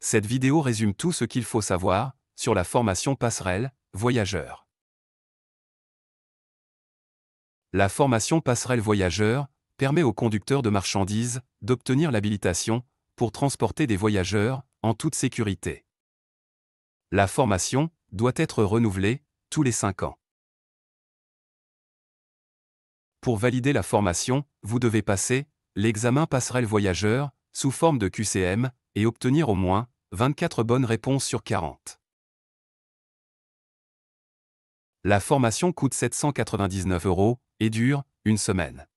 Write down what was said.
Cette vidéo résume tout ce qu'il faut savoir sur la formation passerelle voyageur. La formation passerelle voyageur permet aux conducteurs de marchandises d'obtenir l'habilitation pour transporter des voyageurs en toute sécurité. La formation doit être renouvelée tous les 5 ans. Pour valider la formation, vous devez passer l'examen passerelle voyageur sous forme de QCM et obtenir au moins 24 bonnes réponses sur 40. La formation coûte 799 euros et dure une semaine.